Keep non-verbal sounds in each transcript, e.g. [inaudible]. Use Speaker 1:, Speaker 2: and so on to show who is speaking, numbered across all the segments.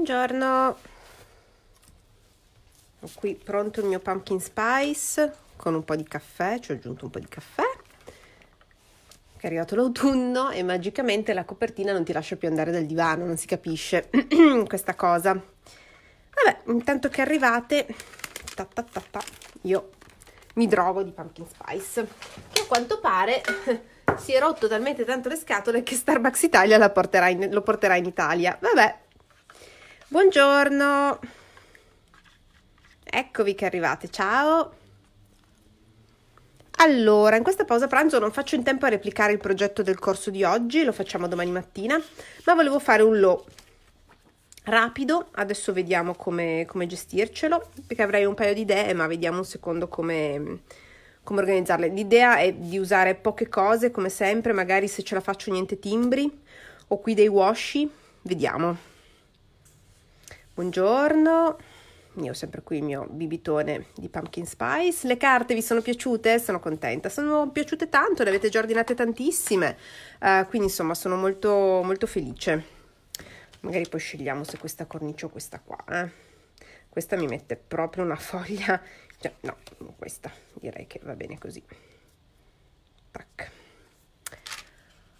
Speaker 1: Buongiorno. Ho qui pronto il mio pumpkin spice con un po' di caffè, ci ho aggiunto un po' di caffè. È arrivato l'autunno e magicamente la copertina non ti lascia più andare dal divano, non si capisce [clears throat] questa cosa. Vabbè, intanto che arrivate, ta ta ta ta, io mi drogo di pumpkin spice, che a quanto pare [laughs] si è rotto talmente tanto le scatole che Starbucks Italia porterà in, lo porterà in Italia. Vabbè, Buongiorno! Eccovi che arrivate, ciao! Allora, in questa pausa pranzo non faccio in tempo a replicare il progetto del corso di oggi, lo facciamo domani mattina, ma volevo fare un low rapido, adesso vediamo come, come gestircelo, perché avrei un paio di idee, ma vediamo un secondo come, come organizzarle. L'idea è di usare poche cose, come sempre, magari se ce la faccio niente timbri, o qui dei washi, vediamo. Buongiorno, io ho sempre qui il mio bibitone di pumpkin spice. Le carte vi sono piaciute? Sono contenta, sono piaciute tanto, le avete già ordinate tantissime, uh, quindi insomma sono molto, molto felice. Magari poi scegliamo se questa cornice o questa qua. Eh. Questa mi mette proprio una foglia, cioè no, questa direi che va bene così. Tac.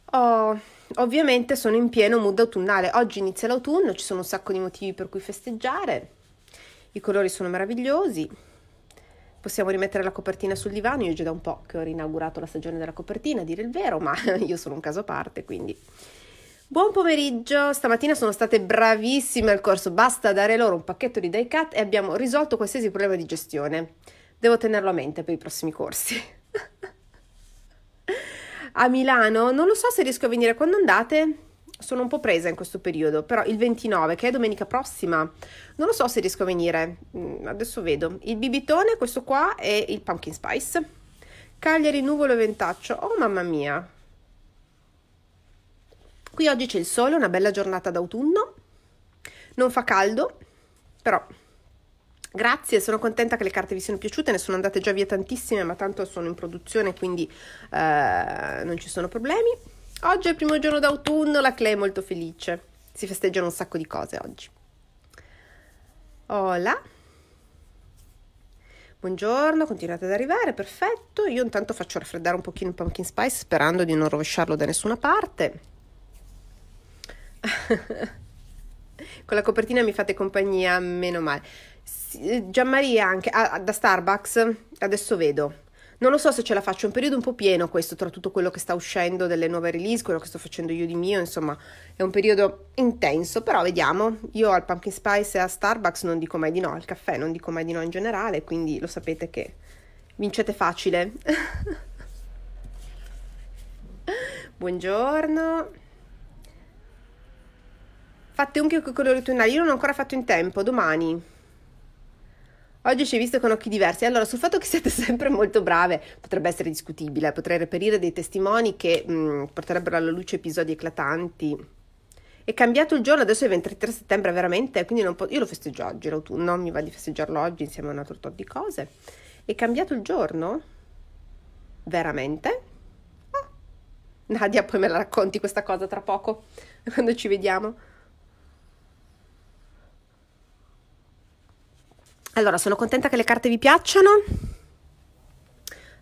Speaker 1: Oh, Ovviamente sono in pieno mood autunnale. Oggi inizia l'autunno, ci sono un sacco di motivi per cui festeggiare. I colori sono meravigliosi. Possiamo rimettere la copertina sul divano. Io già da un po' che ho rinaugurato la stagione della copertina, a dire il vero, ma [laughs] io sono un caso a parte, quindi. Buon pomeriggio, stamattina sono state bravissime al corso, basta dare loro un pacchetto di die cut e abbiamo risolto qualsiasi problema di gestione. Devo tenerlo a mente per i prossimi corsi a Milano. Non lo so se riesco a venire quando andate. Sono un po' presa in questo periodo, però il 29, che è domenica prossima, non lo so se riesco a venire. Mm, adesso vedo. Il bibitone, questo qua, e il pumpkin spice. Cagliari, nuvolo e ventaccio. Oh mamma mia. Qui oggi c'è il sole, una bella giornata d'autunno. Non fa caldo, però Grazie, sono contenta che le carte vi siano piaciute, ne sono andate già via tantissime, ma tanto sono in produzione, quindi eh, non ci sono problemi. Oggi è il primo giorno d'autunno, la Clay è molto felice, si festeggiano un sacco di cose oggi. Hola. Buongiorno, continuate ad arrivare, perfetto. Io intanto faccio raffreddare un pochino il pumpkin spice sperando di non rovesciarlo da nessuna parte. [laughs] Con la copertina mi fate compagnia, meno male. Eh, Gianmaria anche a, da Starbucks, adesso vedo. Non lo so se ce la faccio, è un periodo un po' pieno questo tra tutto quello che sta uscendo delle nuove release, quello che sto facendo io di mio, insomma, è un periodo intenso, però vediamo. Io al Pumpkin Spice e a Starbucks non dico mai di no, al caffè non dico mai di no in generale, quindi lo sapete che vincete facile. [laughs] Buongiorno. Fate un che con i tonali, io non ho ancora fatto in tempo, domani. Oggi ci hai visto con occhi diversi. Allora, sul fatto che siete [laughs] sempre molto brave, potrebbe essere discutibile, potrei reperire dei testimoni che mh, mm, porterebbero alla luce episodi eclatanti. È cambiato il giorno, adesso è il 23 settembre veramente, quindi non po- io lo festeggio oggi, l'autunno, mi va di festeggiarlo oggi insieme a un altro tot di cose. È cambiato il giorno? Veramente? Ah. Nadia, poi me la racconti questa cosa tra poco, [laughs] quando ci vediamo. Allora, sono contenta che le carte vi piacciono.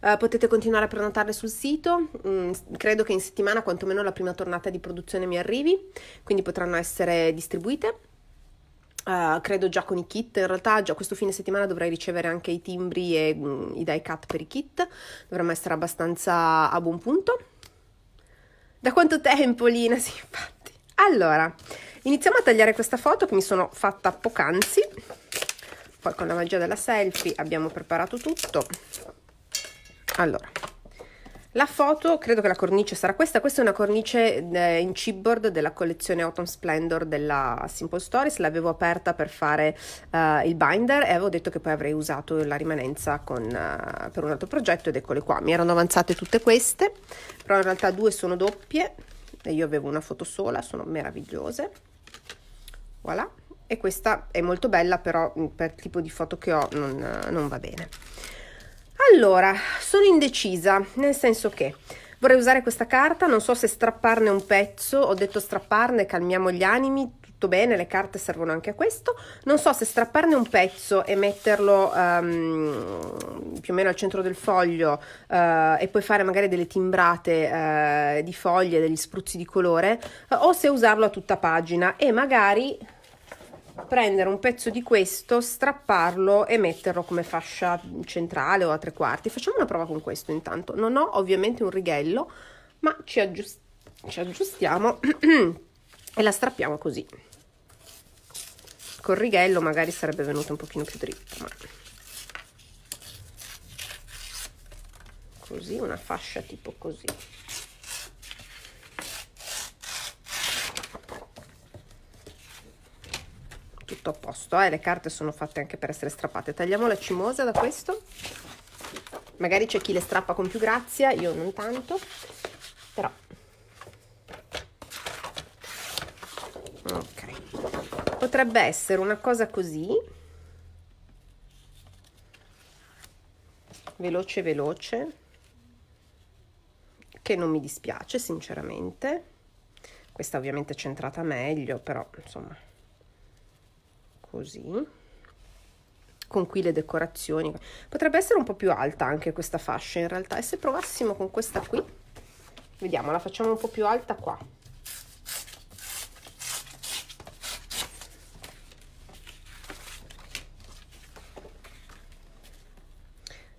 Speaker 1: Uh, potete continuare a prenotarle sul sito, mm, credo che in settimana quantomeno la prima tornata di produzione mi arrivi, quindi potranno essere distribuite. Uh, credo già con i kit, in realtà già questo fine settimana dovrei ricevere anche i timbri e mm, i die cut per i kit, dovremmo essere abbastanza a buon punto. Da quanto tempo Lina? [laughs] Sì, infatti. Allora, iniziamo a tagliare questa foto che mi sono fatta poc'anzi poi con la magia della selfie abbiamo preparato tutto allora la foto credo che la cornice sarà questa questa è una cornice eh, in chipboard della collezione Autumn Splendor della Simple Stories l'avevo aperta per fare uh, il binder e avevo detto che poi avrei usato la rimanenza con, uh, per un altro progetto ed eccole qua mi erano avanzate tutte queste però in realtà due sono doppie e io avevo una foto sola sono meravigliose voilà e questa è molto bella però mm, per il tipo di foto che ho non, non va bene allora sono indecisa nel senso che vorrei usare questa carta non so se strapparne un pezzo ho detto strapparne calmiamo gli animi tutto bene le carte servono anche a questo non so se strapparne un pezzo e metterlo um, più o meno al centro del foglio uh, e poi fare magari delle timbrate uh, di foglie degli spruzzi di colore uh, o se usarlo a tutta pagina e magari prendere un pezzo di questo, strapparlo e metterlo come fascia centrale o a tre quarti. Facciamo una prova con questo intanto. Non ho ovviamente un righello, ma ci, aggiust ci aggiustiamo [clears throat] e la strappiamo così. Col righello magari sarebbe venuto un pochino più dritto, ma... così, una fascia tipo così. tutto a posto eh? le carte sono fatte anche per essere strappate tagliamo la cimosa da questo magari c'è chi le strappa con più grazia io non tanto però ok potrebbe essere una cosa così veloce veloce che non mi dispiace sinceramente questa ovviamente è centrata meglio però insomma così con qui le decorazioni potrebbe essere un po' più alta anche questa fascia in realtà e se provassimo con questa qui vediamo la facciamo un po' più alta qua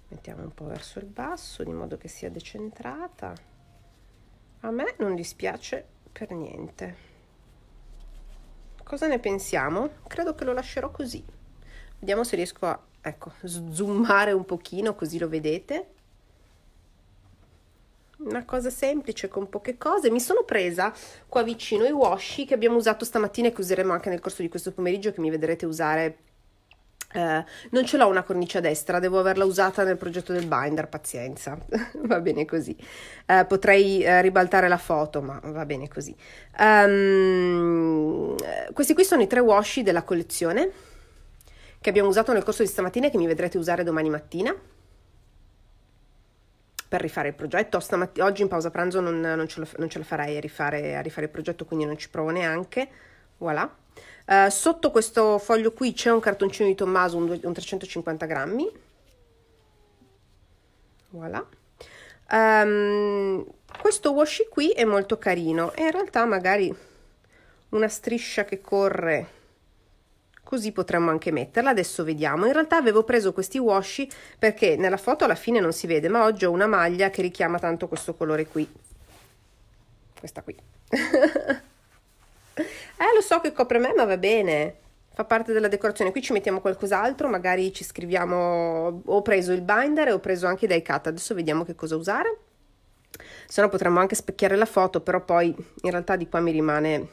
Speaker 1: mettiamo un po' verso il basso di modo che sia decentrata a me non dispiace per niente Cosa ne pensiamo? Credo che lo lascerò così. Vediamo se riesco a, ecco, zoomare un pochino così lo vedete. Una cosa semplice con poche cose. Mi sono presa qua vicino i washi che abbiamo usato stamattina e che useremo anche nel corso di questo pomeriggio che mi vedrete usare eh, non ce l'ho una cornice a destra, devo averla usata nel progetto del binder, pazienza, [laughs] va bene così. Uh, potrei uh, ribaltare la foto, ma va bene così. Um, questi qui sono i tre washi della collezione che abbiamo usato nel corso di stamattina e che mi vedrete usare domani mattina per rifare il progetto. Stamatt- oggi in pausa pranzo non, non, ce, lo, non ce la farei a rifare, a rifare il progetto, quindi non ci provo neanche. Voilà. Eh, sotto questo foglio qui c'è un cartoncino di Tommaso, un, un 350 grammi. Voilà. Um, questo washi qui è molto carino e in realtà magari una striscia che corre così potremmo anche metterla adesso vediamo in realtà avevo preso questi washi perché nella foto alla fine non si vede ma oggi ho una maglia che richiama tanto questo colore qui questa qui [laughs] Eh, lo so che copre me, ma va bene. Fa parte della decorazione. Qui ci mettiamo qualcos'altro, magari ci scriviamo... Ho preso il binder e ho preso anche i die cut. Adesso vediamo che cosa usare. Se no potremmo anche specchiare la foto, però poi in realtà di qua mi rimane...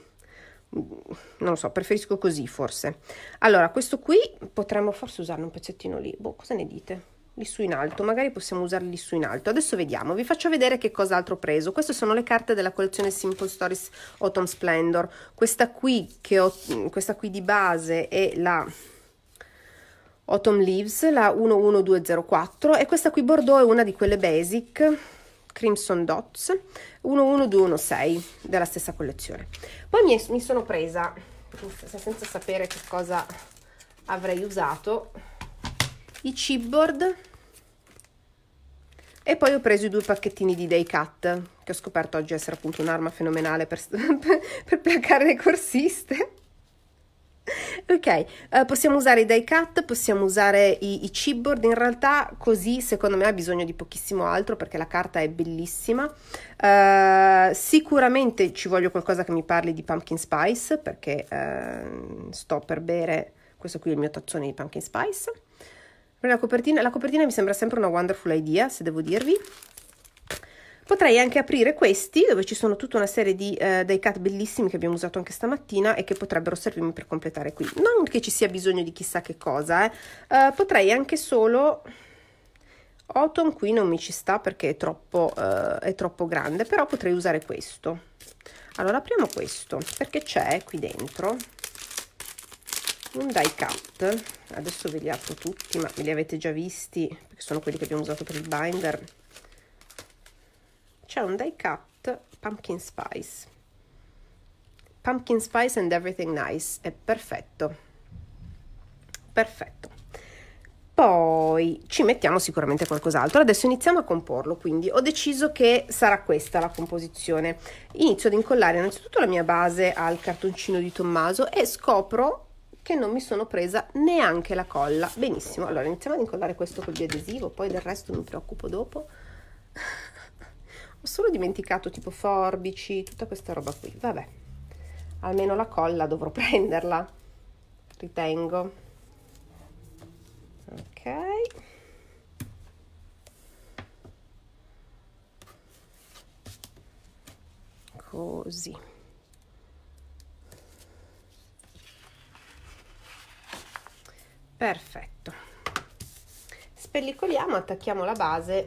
Speaker 1: Non lo so, preferisco così forse. Allora, questo qui potremmo forse usarne un pezzettino lì. Boh, cosa ne dite? lì su in alto, magari possiamo usarli lì su in alto. Adesso vediamo, vi faccio vedere che cos'altro ho preso. Queste sono le carte della collezione Simple Stories Autumn Splendor. Questa qui, che ho, mm, questa qui di base è la Autumn Leaves, la 11204 e questa qui Bordeaux è una di quelle basic Crimson Dots 11216 della stessa collezione. Poi mi, mi sono presa, senza sapere che cosa avrei usato, i chipboard e poi ho preso i due pacchettini di Day Cut, che ho scoperto oggi essere appunto un'arma fenomenale [laughs] per, per placare le corsiste. ok, eh, possiamo usare i day cut, possiamo usare i, i chipboard, in realtà così secondo me ha bisogno di pochissimo altro perché la carta è bellissima. Eh, sicuramente ci voglio qualcosa che mi parli di pumpkin spice perché eh, sto per bere, questo qui è il mio tazzone di pumpkin spice. La copertina, la copertina mi sembra sempre una wonderful idea, se devo dirvi. Potrei anche aprire questi dove ci sono tutta una serie di eh, die cut bellissimi che abbiamo usato anche stamattina e che potrebbero servirmi per completare qui. Non che ci sia bisogno di chissà che cosa, eh. Eh, potrei anche solo... Autumn qui non mi ci sta perché è troppo, eh, è troppo grande, però potrei usare questo. Allora apriamo questo perché c'è qui dentro un die cut adesso ve li apro tutti ma me li avete già visti perché sono quelli che abbiamo usato per il binder c'è un die cut pumpkin spice pumpkin spice and everything nice è perfetto perfetto poi ci mettiamo sicuramente qualcos'altro. Adesso iniziamo a comporlo, quindi ho deciso che sarà questa la composizione. Inizio ad incollare innanzitutto la mia base al cartoncino di Tommaso e scopro che non mi sono presa neanche la colla. Benissimo, allora iniziamo ad incollare questo col biadesivo, poi del resto non mi preoccupo dopo. Ho solo dimenticato tipo forbici, tutta questa roba qui. Vabbè, almeno la colla dovrò [laughs] prenderla, ritengo. Ok. Così. perfetto spellicoliamo attacchiamo la base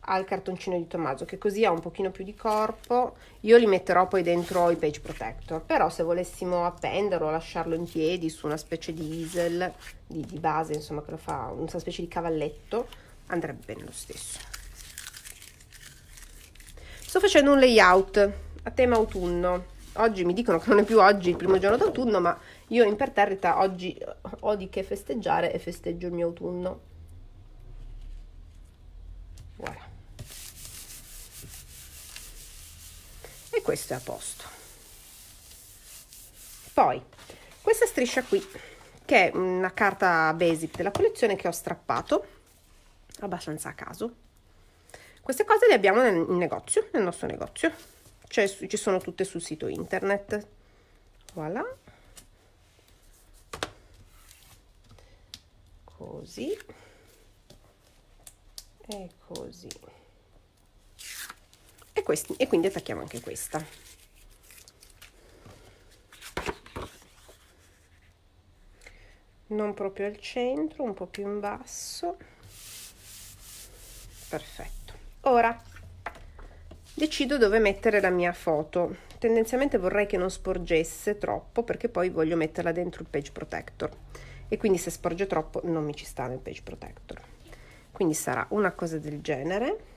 Speaker 1: al cartoncino di Tommaso che così ha un pochino più di corpo io li metterò poi dentro i page protector però se volessimo appenderlo o lasciarlo in piedi su una specie di easel di, di base insomma che lo fa una specie di cavalletto andrebbe bene lo stesso sto facendo un layout a tema autunno oggi mi dicono che non è più oggi il primo giorno d'autunno, ma io imperterrita oggi eh, ho di che festeggiare e festeggio il mio autunno. Voilà. E questo è a posto. Poi, questa striscia qui, che è una carta basic della collezione che ho strappato, abbastanza a caso. Queste cose le abbiamo nel negozio, nel nostro negozio cioè ci sono tutte sul sito internet voilà così e così e, questi, e quindi attacchiamo anche questa non proprio al centro un po più in basso perfetto ora decido dove mettere la mia foto. Tendenzialmente vorrei che non sporgesse troppo perché poi voglio metterla dentro il page protector e quindi se sporge troppo non mi ci sta nel page protector. Quindi sarà una cosa del genere.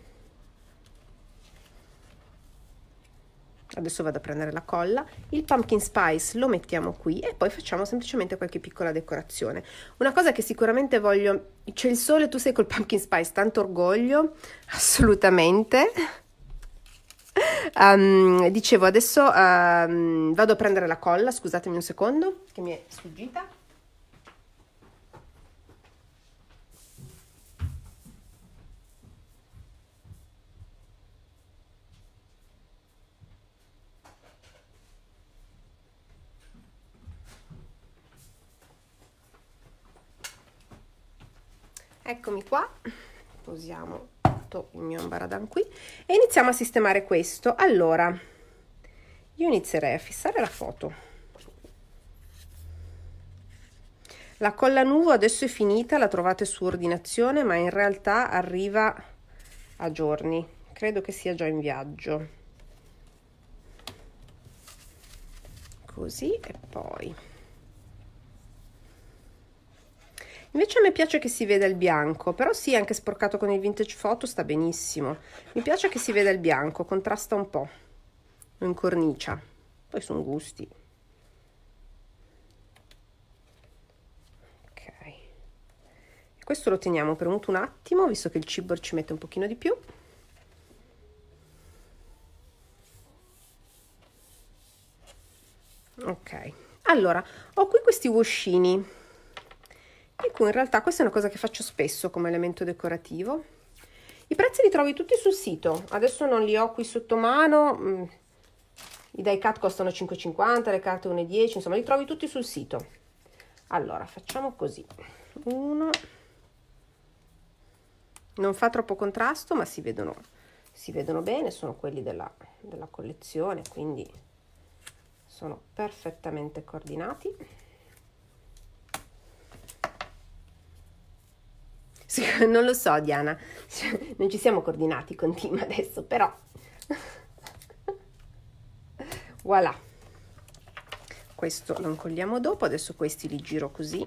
Speaker 1: Adesso vado a prendere la colla. Il pumpkin spice lo mettiamo qui e poi facciamo semplicemente qualche piccola decorazione. Una cosa che sicuramente voglio... C'è il sole, tu sei col pumpkin spice, tanto orgoglio, assolutamente Um, dicevo, adesso um, vado a prendere la colla, scusatemi un secondo, che mi è sfuggita. Eccomi qua, posiamo fatto il mio ambaradan qui e iniziamo a sistemare questo allora io inizierei a fissare la foto la colla nuvo adesso è finita la trovate su ordinazione ma in realtà arriva a giorni credo che sia già in viaggio così e poi Invece a me piace che si veda il bianco, però sì, anche sporcato con il vintage photo sta benissimo. Mi piace che si veda il bianco, contrasta un po', lo incornicia. Poi sono gusti. Ok. Questo lo teniamo premuto un attimo, visto che il cibor ci mette un pochino di più. Ok, allora ho qui questi wascini in cui in realtà questa è una cosa che faccio spesso come elemento decorativo. I prezzi li trovi tutti sul sito, adesso non li ho qui sotto mano, mm. i die cut costano 5,50, le carte 1,10, insomma li trovi tutti sul sito. Allora, facciamo così, uno, non fa troppo contrasto ma si vedono, si vedono bene, sono quelli della, della collezione, quindi sono perfettamente coordinati. [laughs] non lo so Diana, [laughs] non ci siamo coordinati con Tim adesso, però... [laughs] voilà, questo lo incolliamo dopo, adesso questi li giro così.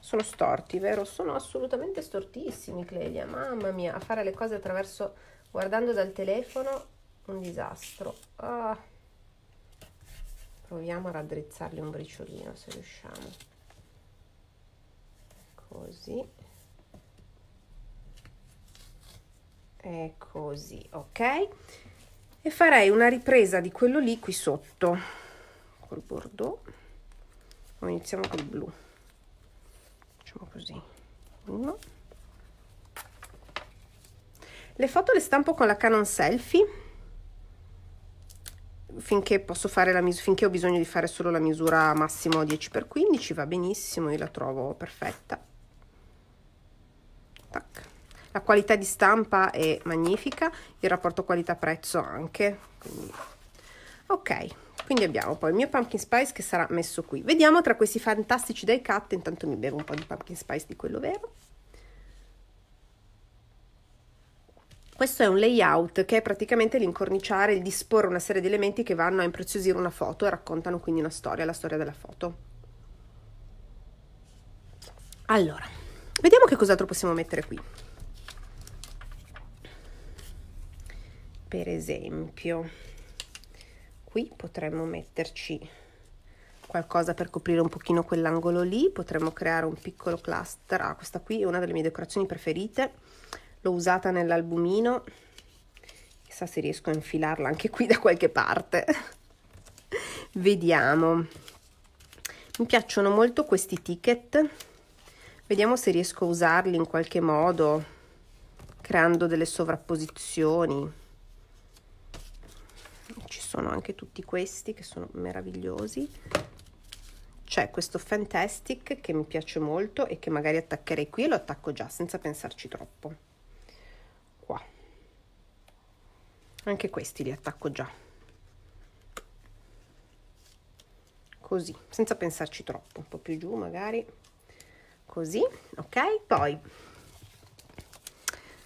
Speaker 1: Sono storti, vero? Sono assolutamente stortissimi, Clelia, mamma mia, a fare le cose attraverso, guardando dal telefono, un disastro. Ah. Proviamo a raddrizzarli un briciolino se riusciamo. Così. è così ok e farei una ripresa di quello lì qui sotto col bordeaux o iniziamo col blu facciamo così uno le foto le stampo con la Canon Selfie finché posso fare la misura finché ho bisogno di fare solo la misura massimo 10x15 va benissimo io la trovo perfetta Tac la qualità di stampa è magnifica il rapporto qualità prezzo anche quindi. ok quindi abbiamo poi il mio pumpkin spice che sarà messo qui vediamo tra questi fantastici dei cut intanto mi bevo un po' di pumpkin spice di quello vero Questo è un layout che è praticamente l'incorniciare, il disporre una serie di elementi che vanno a impreziosire una foto e raccontano quindi una storia, la storia della foto. Allora, vediamo che cos'altro possiamo mettere qui. per esempio qui potremmo metterci qualcosa per coprire un pochino quell'angolo lì potremmo creare un piccolo cluster ah questa qui è una delle mie decorazioni preferite l'ho usata nell'albumino chissà se riesco a infilarla anche qui da qualche parte [laughs] vediamo mi piacciono molto questi ticket vediamo se riesco a usarli in qualche modo creando delle sovrapposizioni ci sono anche tutti questi che sono meravigliosi c'è questo Fantastic che mi piace molto e che magari attaccherei qui e lo attacco già senza pensarci troppo. Qua. Anche questi li attacco già. Così, senza pensarci troppo, un po' più giù magari. Così, ok? Poi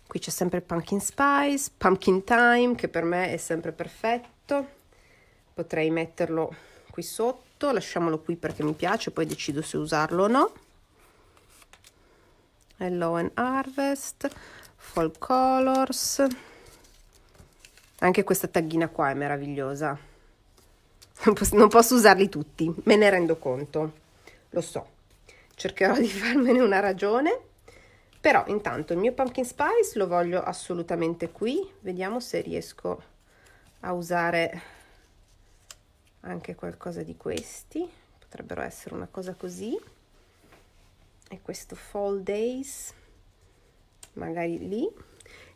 Speaker 1: qui c'è sempre Pumpkin Spice, Pumpkin Time che per me è sempre perfetto sotto potrei metterlo qui sotto lasciamolo qui perché mi piace poi decido se usarlo o no Hello and Harvest Fall Colors anche questa taghina qua è meravigliosa non posso, non posso usarli tutti me ne rendo conto lo so cercherò di [laughs] farmene una ragione però intanto il mio pumpkin spice lo voglio assolutamente qui vediamo se riesco a a usare anche qualcosa di questi potrebbero essere una cosa così e questo fall days magari lì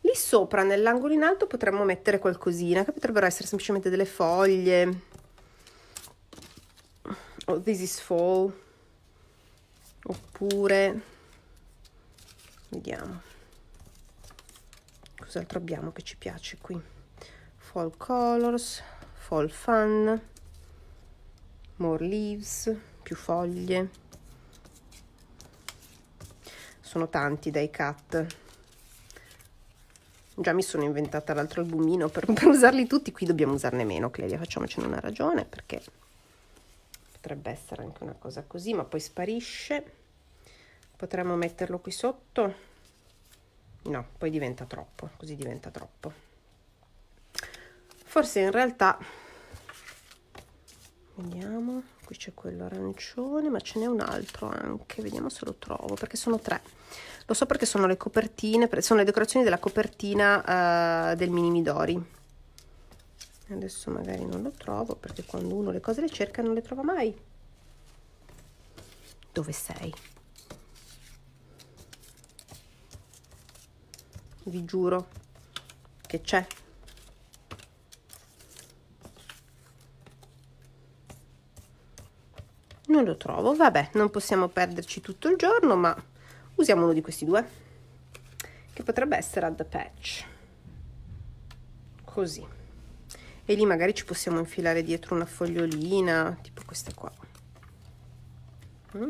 Speaker 1: lì sopra nell'angolo in alto potremmo mettere qualcosina che potrebbero essere semplicemente delle foglie o oh, this is fall oppure vediamo cos'altro abbiamo che ci piace qui fall colors fall fun more leaves più foglie sono tanti dai cat già mi sono inventata l'altro albumino per, [laughs] per usarli tutti qui dobbiamo usarne meno Clelia facciamocene una ragione perché potrebbe essere anche una cosa così ma poi sparisce potremmo metterlo qui sotto no poi diventa troppo così diventa troppo forse in realtà vediamo qui c'è quello arancione ma ce n'è un altro anche vediamo se lo trovo perché sono tre lo so perché sono le copertine sono le decorazioni della copertina uh, del mini midori adesso magari non lo trovo perché quando uno le cose le cerca non le trova mai dove sei? vi giuro che c'è non lo trovo vabbè non possiamo perderci tutto il giorno ma usiamo uno di questi due che potrebbe essere ad patch così e lì magari ci possiamo infilare dietro una fogliolina tipo questa qua mm?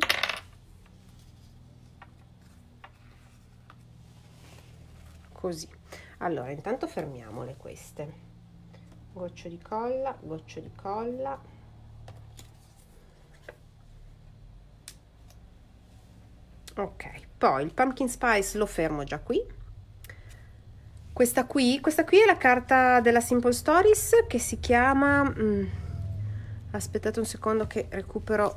Speaker 1: così allora intanto fermiamole queste goccio di colla goccio di colla ok poi il pumpkin spice lo fermo già qui questa qui, questa qui è la carta della Simple Stories che si chiama mh, mm, aspettate un secondo che recupero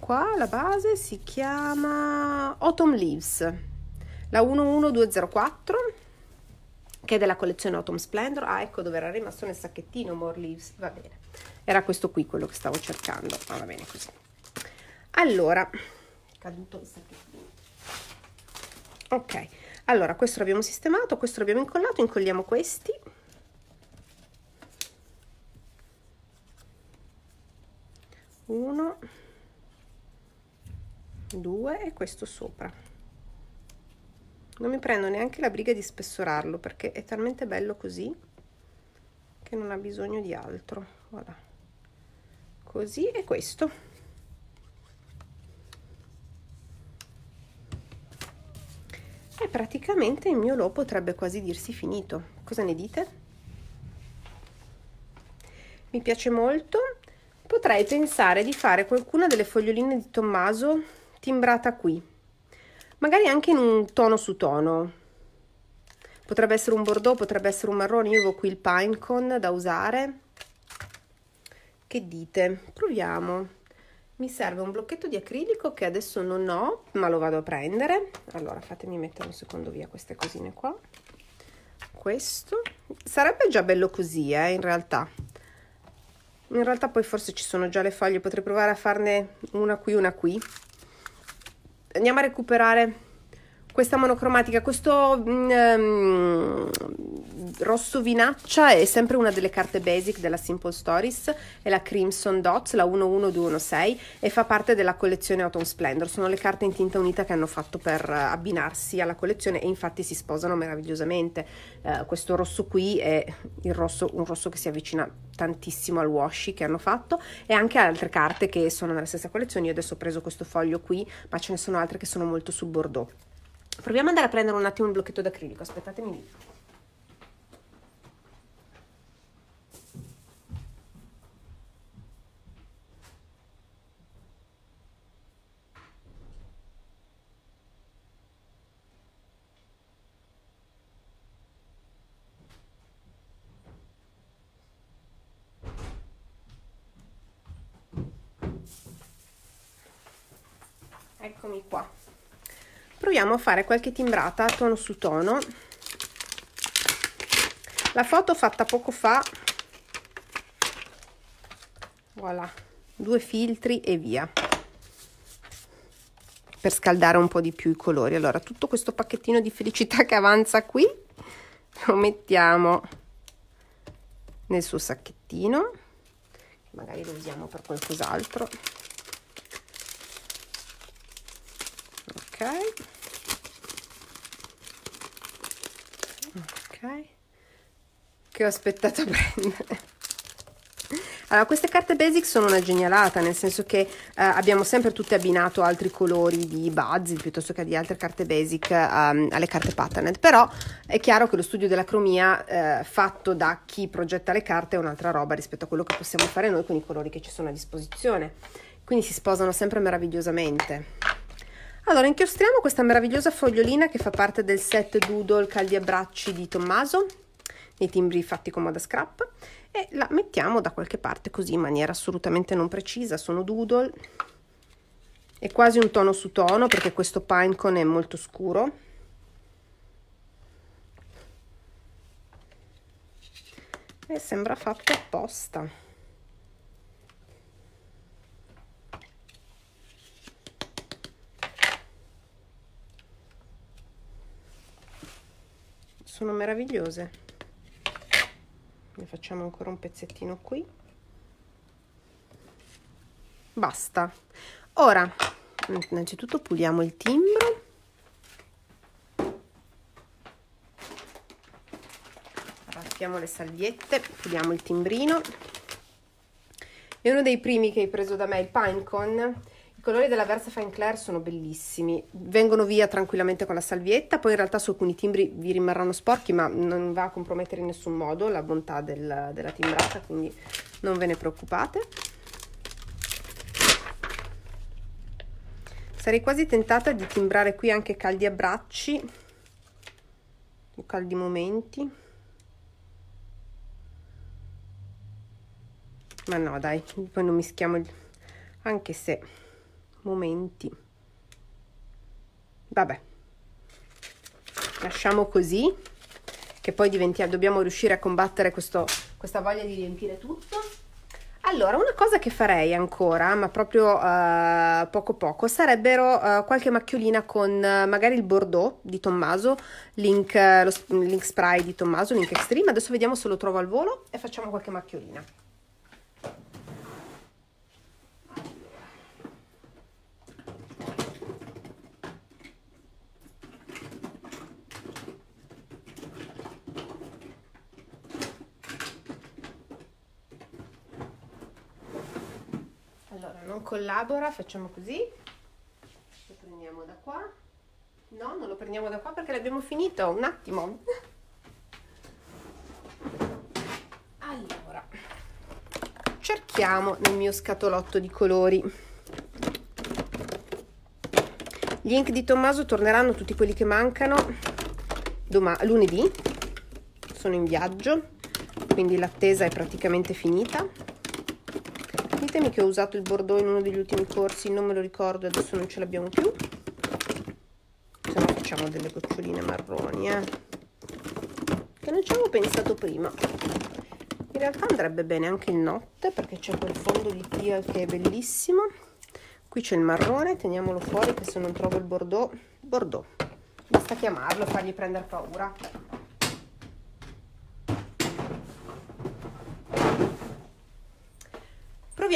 Speaker 1: qua la base si chiama Autumn Leaves la 11204 che è della collezione Autumn Splendor ah ecco dove era rimasto nel sacchettino More Leaves va bene era questo qui quello che stavo cercando ma ah, va bene così allora caduto il sacchettino ok allora questo l'abbiamo sistemato questo l'abbiamo incollato incolliamo questi uno due e questo sopra non mi prendo neanche la briga di spessorarlo perché è talmente bello così che non ha bisogno di altro voilà. così e questo praticamente il mio lo potrebbe quasi dirsi finito. Cosa ne dite? Mi piace molto. Potrei pensare di fare qualcuna delle foglioline di Tommaso timbrata qui, magari anche in un tono su tono. Potrebbe essere un bordeaux, potrebbe essere un marrone, io ho qui il pinecone da usare. Che dite? Proviamo mi serve un blocchetto di acrilico che adesso non ho ma lo vado a prendere allora fatemi mettere un secondo via queste cosine qua questo sarebbe già bello così eh, in realtà in realtà poi forse ci sono già le foglie potrei provare a farne una qui una qui andiamo a recuperare questa monocromatica, questo um, rosso vinaccia è sempre una delle carte basic della Simple Stories, è la Crimson Dots, la 11216 e fa parte della collezione Autumn Splendor, sono le carte in tinta unita che hanno fatto per eh, abbinarsi alla collezione e infatti si sposano meravigliosamente, uh, questo rosso qui è rosso, un rosso che si avvicina tantissimo al washi che hanno fatto e anche altre carte che sono nella stessa collezione, io adesso ho preso questo foglio qui ma ce ne sono altre che sono molto su bordeaux. Proviamo ad andare a prendere un attimo il blocchetto d'acrilico, aspettatemi Eccomi qua proviamo a fare qualche timbrata tono su tono la foto fatta poco fa voilà due filtri e via per scaldare un po' di più i colori allora tutto questo pacchettino di felicità che avanza qui lo mettiamo nel suo sacchettino magari lo usiamo per qualcos'altro ok che ho aspettato a prendere allora, queste carte basic sono una genialata, nel senso che eh, abbiamo sempre tutte abbinato altri colori di Buzzy piuttosto che di altre carte basic um, alle carte patterned, però è chiaro che lo studio della cromia eh, fatto da chi progetta le carte è un'altra roba rispetto a quello che possiamo fare noi con i colori che ci sono a disposizione, quindi si sposano sempre meravigliosamente. Allora inchiostriamo questa meravigliosa fogliolina che fa parte del set Doodle Caldi Abbracci di Tommaso, nei timbri fatti con moda scrap, e la mettiamo da qualche parte così in maniera assolutamente non precisa, sono doodle, è quasi un tono su tono perché questo pinecone è molto scuro. E sembra fatto apposta. sono meravigliose ne facciamo ancora un pezzettino qui basta ora innanzitutto puliamo il timbro raffiamo le salviette puliamo il timbrino e uno dei primi che hai preso da me il pinecone i colori della Versa Fine Claire sono bellissimi, vengono via tranquillamente con la salvietta, poi in realtà su alcuni timbri vi rimarranno sporchi, ma non va a compromettere in nessun modo la bontà del, della timbrata, quindi non ve ne preoccupate. Sarei quasi tentata di timbrare qui anche caldi abbracci o caldi momenti. Ma no, dai, poi non mischiamo anche se momenti vabbè lasciamo così che poi diventiamo dobbiamo riuscire a combattere questo, questa voglia di riempire tutto allora una cosa che farei ancora ma proprio uh, poco poco sarebbero uh, qualche macchiolina con uh, magari il bordeaux di Tommaso link, lo, link spray di Tommaso link extreme adesso vediamo se lo trovo al volo e facciamo qualche macchiolina non collabora, facciamo così. Lo prendiamo da qua. No, non lo prendiamo da qua perché l'abbiamo finito. Un attimo. Allora, cerchiamo nel mio scatolotto di colori. Gli ink di Tommaso torneranno tutti quelli che mancano lunedì. Sono in viaggio, quindi l'attesa è praticamente finita ditemi che ho usato il bordeaux in uno degli ultimi corsi non me lo ricordo adesso non ce l'abbiamo più se no facciamo delle goccioline marroni eh. che non ci avevo pensato prima in realtà andrebbe bene anche il notte perché c'è quel fondo di tia che è bellissimo qui c'è il marrone teniamolo fuori che se non trovo il bordeaux bordeaux basta chiamarlo fargli prendere paura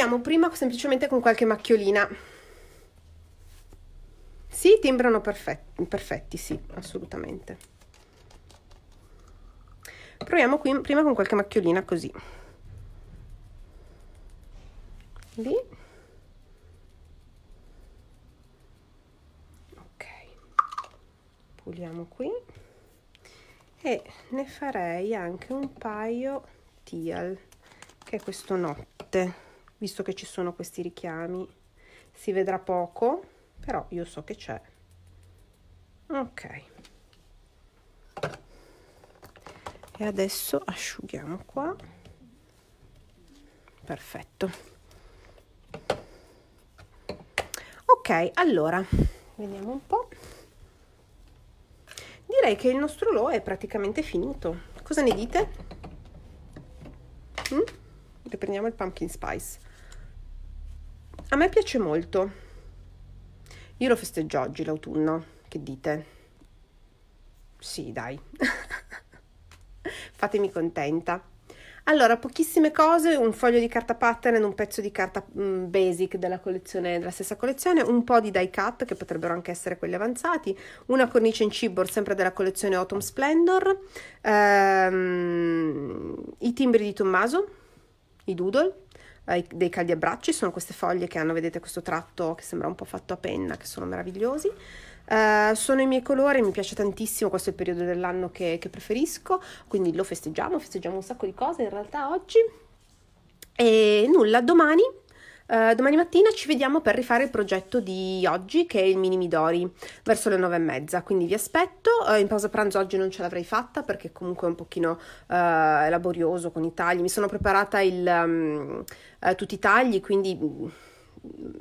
Speaker 1: proviamo prima semplicemente con qualche macchiolina. Sì, timbrano perfetti, perfetti, sì, assolutamente. Proviamo qui prima con qualche macchiolina così. Lì. Ok. Puliamo qui. E ne farei anche un paio teal, che è questo notte visto che ci sono questi richiami. Si vedrà poco, però io so che c'è. Ok. E adesso asciughiamo qua. Perfetto. Ok, allora, vediamo un po'. Direi che il nostro lo è praticamente finito. Cosa ne dite? Mm? Riprendiamo il pumpkin spice a me piace molto. Io lo festeggio oggi l'autunno, che dite? Sì, dai. [laughs] Fatemi contenta. Allora, pochissime cose, un foglio di carta pattern, un pezzo di carta mm, basic della, collezione, della stessa collezione, un po' di die cut che potrebbero anche essere quelli avanzati, una cornice in cibor sempre della collezione Autumn Splendor, ehm, i timbri di Tommaso, i doodle, dei caldi abbracci, sono queste foglie che hanno, vedete, questo tratto che sembra un po' fatto a penna, che sono meravigliosi. Uh, sono i miei colori, mi piace tantissimo, questo è il periodo dell'anno che, che preferisco, quindi lo festeggiamo, festeggiamo un sacco di cose in realtà oggi. E nulla, domani eh, domani mattina ci vediamo per rifare il progetto di oggi che è il mini Midori verso le nove e mezza, quindi vi aspetto. Uh, in pausa pranzo oggi non ce l'avrei fatta perché comunque è un pochino uh, laborioso con i tagli. Mi sono preparata il, um, tutti i tagli, quindi mm,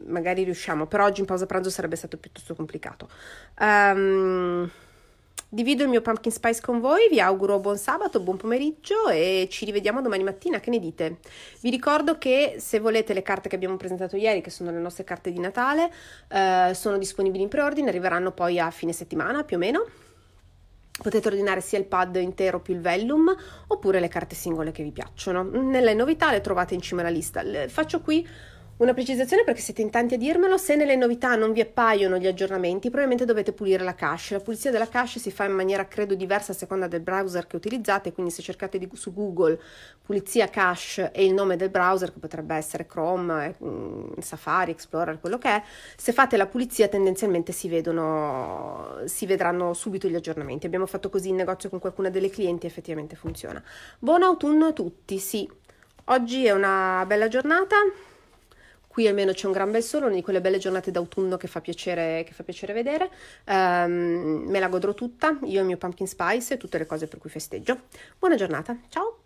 Speaker 1: magari riusciamo, però oggi in pausa pranzo sarebbe stato piuttosto complicato. Um, Divido il mio pumpkin spice con voi, vi auguro buon sabato, buon pomeriggio e ci rivediamo domani mattina, che ne dite? Vi ricordo che se volete le carte che abbiamo presentato ieri, che sono le nostre carte di Natale, eh, sono disponibili in preordine, arriveranno poi a fine settimana più o meno. Potete ordinare sia il pad intero più il vellum oppure le carte singole che vi piacciono. Nelle novità le trovate in cima alla lista. Le faccio qui una precisazione perché siete in tanti a dirmelo, se nelle novità non vi appaiono gli aggiornamenti probabilmente dovete pulire la cache, la pulizia della cache si fa in maniera credo diversa a seconda del browser che utilizzate, quindi se cercate di, su Google pulizia cache e il nome del browser che potrebbe essere Chrome, eh, mm, Safari, Explorer, quello che è, se fate la pulizia tendenzialmente si, vedono, si vedranno subito gli aggiornamenti, abbiamo fatto così in negozio con qualcuna delle clienti effettivamente funziona. Buon autunno a tutti, sì, oggi è una bella giornata Qui almeno c'è un gran bel sole, una di quelle belle giornate d'autunno che fa piacere, che fa piacere vedere. Um, me la godrò tutta, io e il mio pumpkin spice e tutte le cose per cui festeggio. Buona giornata, ciao!